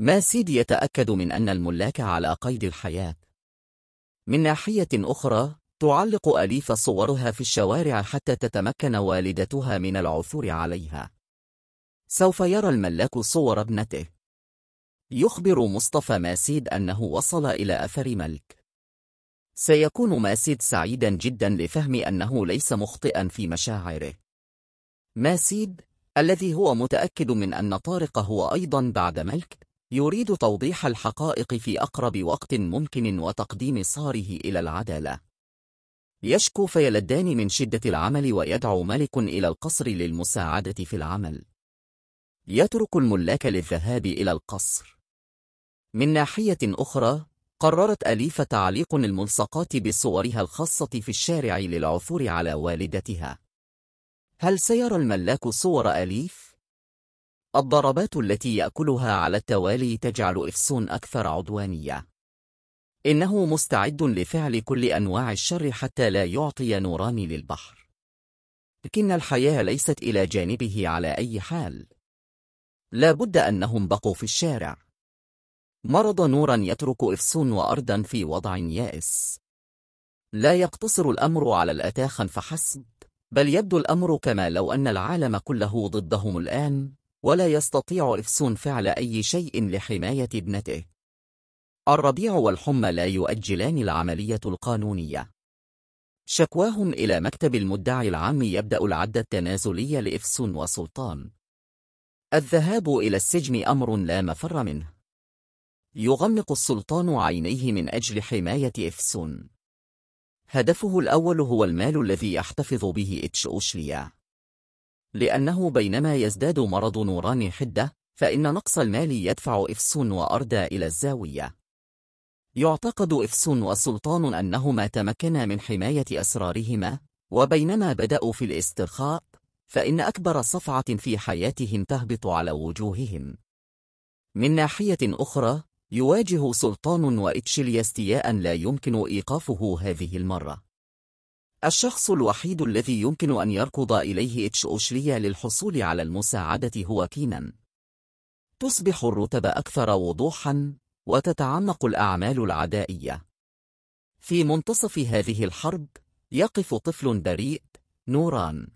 ماسيد يتأكد من أن الملاك على قيد الحياة. من ناحية أخرى، تعلق أليف صورها في الشوارع حتى تتمكن والدتها من العثور عليها. سوف يرى الملاك صور ابنته. يخبر مصطفى ماسيد أنه وصل إلى أثر ملك. سيكون ماسيد سعيدا جدا لفهم أنه ليس مخطئا في مشاعره. ماسيد، الذي هو متأكد من أن طارق هو أيضا بعد ملك، يريد توضيح الحقائق في أقرب وقت ممكن وتقديم صاره إلى العدالة. يشكو فيلدان من شدة العمل ويدعو ملك إلى القصر للمساعدة في العمل. يترك الملاك للذهاب إلى القصر. من ناحية أخرى، قررت أليف تعليق الملصقات بصورها الخاصة في الشارع للعثور على والدتها. هل سيرى الملاك صور أليف؟ الضربات التي يأكلها على التوالي تجعل إفسون أكثر عدوانية إنه مستعد لفعل كل أنواع الشر حتى لا يعطي نوران للبحر لكن الحياة ليست إلى جانبه على أي حال لا بد أنهم بقوا في الشارع مرض نورا يترك إفسون وأرضا في وضع يائس لا يقتصر الأمر على الأتاخن فحسب بل يبدو الأمر كما لو أن العالم كله ضدهم الآن ولا يستطيع إفسون فعل أي شيء لحماية ابنته. الربيع والحمى لا يؤجلان العملية القانونية. شكواهم إلى مكتب المدعي العام يبدأ العد التنازلي لإفسون وسلطان. الذهاب إلى السجن أمر لا مفر منه. يغمق السلطان عينيه من أجل حماية إفسون. هدفه الأول هو المال الذي يحتفظ به إتش أوشليا. لأنه بينما يزداد مرض نوران حدة فإن نقص المال يدفع إفسون وأردى إلى الزاوية يعتقد إفسون وسلطان أنهما تمكنا من حماية أسرارهما وبينما بدأوا في الاسترخاء فإن أكبر صفعة في حياتهم تهبط على وجوههم من ناحية أخرى يواجه سلطان وإتشلي استياء لا يمكن إيقافه هذه المرة الشخص الوحيد الذي يمكن أن يركض إليه أوشليا للحصول على المساعدة هو كينان. تصبح الرتب أكثر وضوحاً، وتتعمق الأعمال العدائية. في منتصف هذه الحرب، يقف طفل بريء، نوران.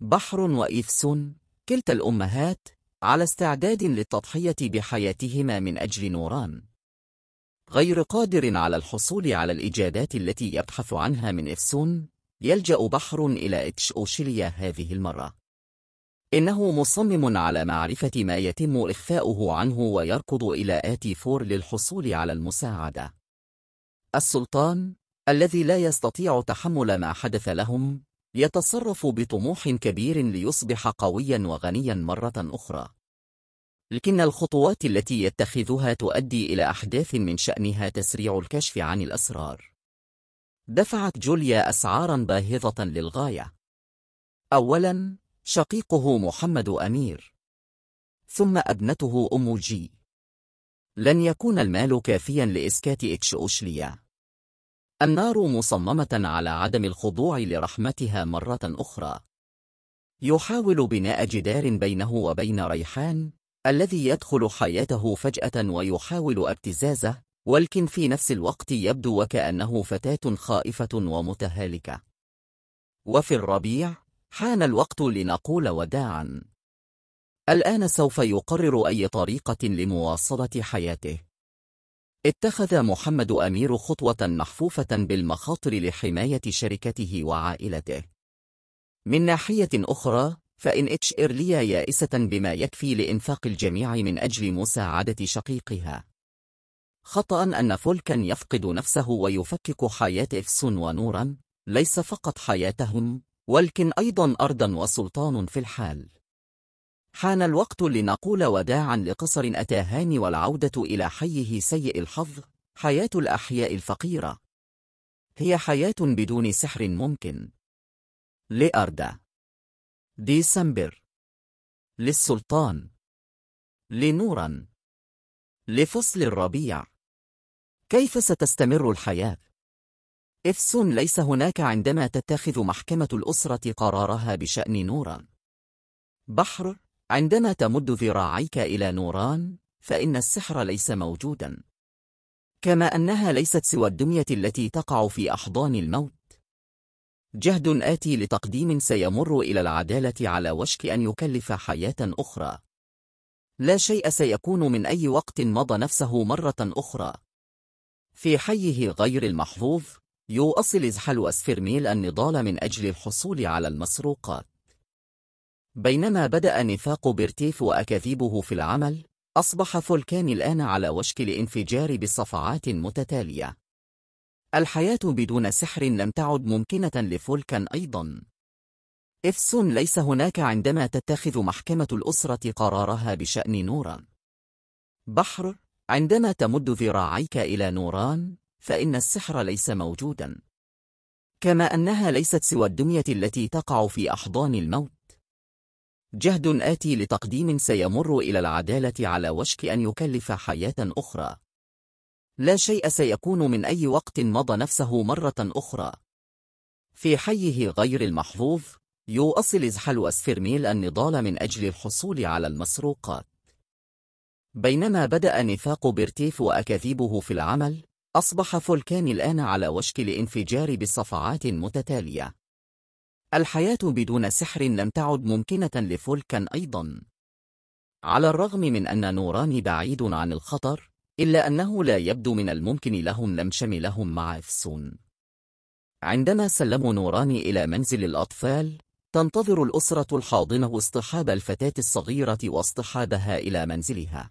بحر وإيفسون، كلتا الأمهات، على استعداد للتضحية بحياتهما من أجل نوران. غير قادر على الحصول على الإجابات التي يبحث عنها من إفسون يلجأ بحر إلى إتش أوشيليا هذه المرة إنه مصمم على معرفة ما يتم إخفاؤه عنه ويركض إلى آتي فور للحصول على المساعدة السلطان الذي لا يستطيع تحمل ما حدث لهم يتصرف بطموح كبير ليصبح قويا وغنيا مرة أخرى لكن الخطوات التي يتخذها تؤدي إلى أحداث من شأنها تسريع الكشف عن الأسرار دفعت جوليا أسعارا باهظة للغاية أولا شقيقه محمد أمير ثم أبنته أم جي لن يكون المال كافيا لإسكات إتش أوشليا النار مصممة على عدم الخضوع لرحمتها مرة أخرى يحاول بناء جدار بينه وبين ريحان الذي يدخل حياته فجأة ويحاول ابتزازه ولكن في نفس الوقت يبدو وكأنه فتاة خائفة ومتهالكة وفي الربيع حان الوقت لنقول وداعا الآن سوف يقرر أي طريقة لمواصلة حياته اتخذ محمد أمير خطوة محفوفة بالمخاطر لحماية شركته وعائلته من ناحية أخرى فإن اتش إيرليا يائسة بما يكفي لإنفاق الجميع من أجل مساعدة شقيقها خطأ أن فولكا يفقد نفسه ويفكك حياة إفسون ونورا ليس فقط حياتهم ولكن أيضا أرضا وسلطان في الحال حان الوقت لنقول وداعا لقصر أتاهان والعودة إلى حيه سيء الحظ حياة الأحياء الفقيرة هي حياة بدون سحر ممكن لأردا ديسمبر للسلطان لنورا لفصل الربيع كيف ستستمر الحياة؟ إفسون ليس هناك عندما تتخذ محكمة الأسرة قرارها بشأن نوران بحر عندما تمد ذراعيك إلى نوران فإن السحر ليس موجودا كما أنها ليست سوى الدمية التي تقع في أحضان الموت جهد آتي لتقديم سيمر إلى العدالة على وشك أن يكلف حياة أخرى لا شيء سيكون من أي وقت مضى نفسه مرة أخرى في حيه غير المحظوظ، يواصل إزحل أسفرميل النضال من أجل الحصول على المسروقات بينما بدأ نفاق بيرتيف وأكاذيبه في العمل أصبح فولكان الآن على وشك الانفجار بصفعات متتالية الحياة بدون سحر لم تعد ممكنة لفولكان أيضا إفس ليس هناك عندما تتخذ محكمة الأسرة قرارها بشأن نوران. بحر عندما تمد ذراعيك إلى نوران فإن السحر ليس موجودا كما أنها ليست سوى الدمية التي تقع في أحضان الموت جهد آتي لتقديم سيمر إلى العدالة على وشك أن يكلف حياة أخرى لا شيء سيكون من أي وقت مضى نفسه مرة أخرى في حيه غير المحظوظ يواصل إزحل أسفرميل النضال من أجل الحصول على المسروقات بينما بدأ نفاق بيرتيف وأكاذيبه في العمل أصبح فولكان الآن على وشك الانفجار بصفعات متتالية الحياة بدون سحر لم تعد ممكنة لفولكان أيضا على الرغم من أن نوران بعيد عن الخطر إلا أنه لا يبدو من الممكن لهم لم شملهم مع إفسون عندما سلموا نوراني إلى منزل الأطفال تنتظر الأسرة الحاضنة اصطحاب الفتاة الصغيرة واصطحابها إلى منزلها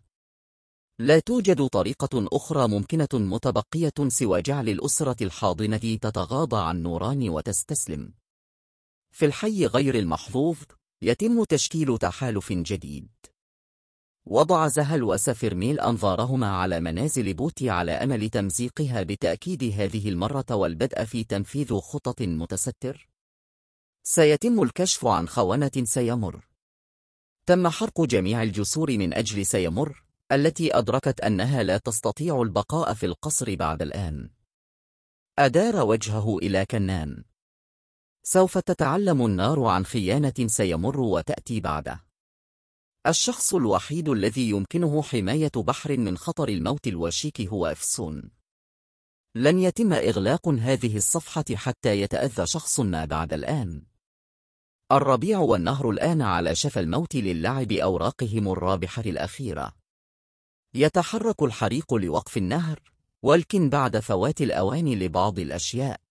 لا توجد طريقة أخرى ممكنة متبقية سوى جعل الأسرة الحاضنة تتغاضى عن نوران وتستسلم في الحي غير المحظوظ يتم تشكيل تحالف جديد وضع زهل وسفرميل أنظارهما على منازل بوتي على أمل تمزيقها بتأكيد هذه المرة والبدء في تنفيذ خطط متستر. سيتم الكشف عن خونة سيمر. تم حرق جميع الجسور من أجل سيمر، التي أدركت أنها لا تستطيع البقاء في القصر بعد الآن. أدار وجهه إلى كنان. سوف تتعلم النار عن خيانة سيمر وتأتي بعده. الشخص الوحيد الذي يمكنه حماية بحر من خطر الموت الوشيك هو أفسون لن يتم إغلاق هذه الصفحة حتى يتأذى شخص ما بعد الآن الربيع والنهر الآن على شفا الموت للعب أوراقهم الرابحة الأخيرة يتحرك الحريق لوقف النهر ولكن بعد فوات الأوان لبعض الأشياء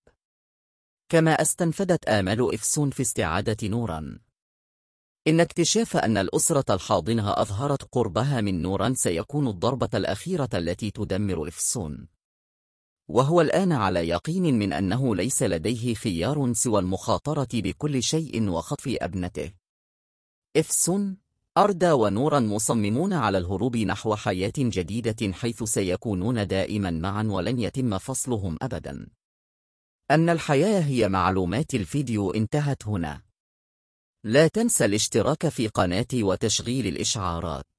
كما استنفدت آمال إفسون في استعادة نوراً إن اكتشاف أن الأسرة الحاضنة أظهرت قربها من نوران سيكون الضربة الأخيرة التي تدمر إفسون وهو الآن على يقين من أنه ليس لديه خيار سوى المخاطرة بكل شيء وخطف أبنته إفسون أردا ونورا مصممون على الهروب نحو حياة جديدة حيث سيكونون دائما معا ولن يتم فصلهم أبدا أن الحياة هي معلومات الفيديو انتهت هنا لا تنسى الاشتراك في قناتي وتشغيل الإشعارات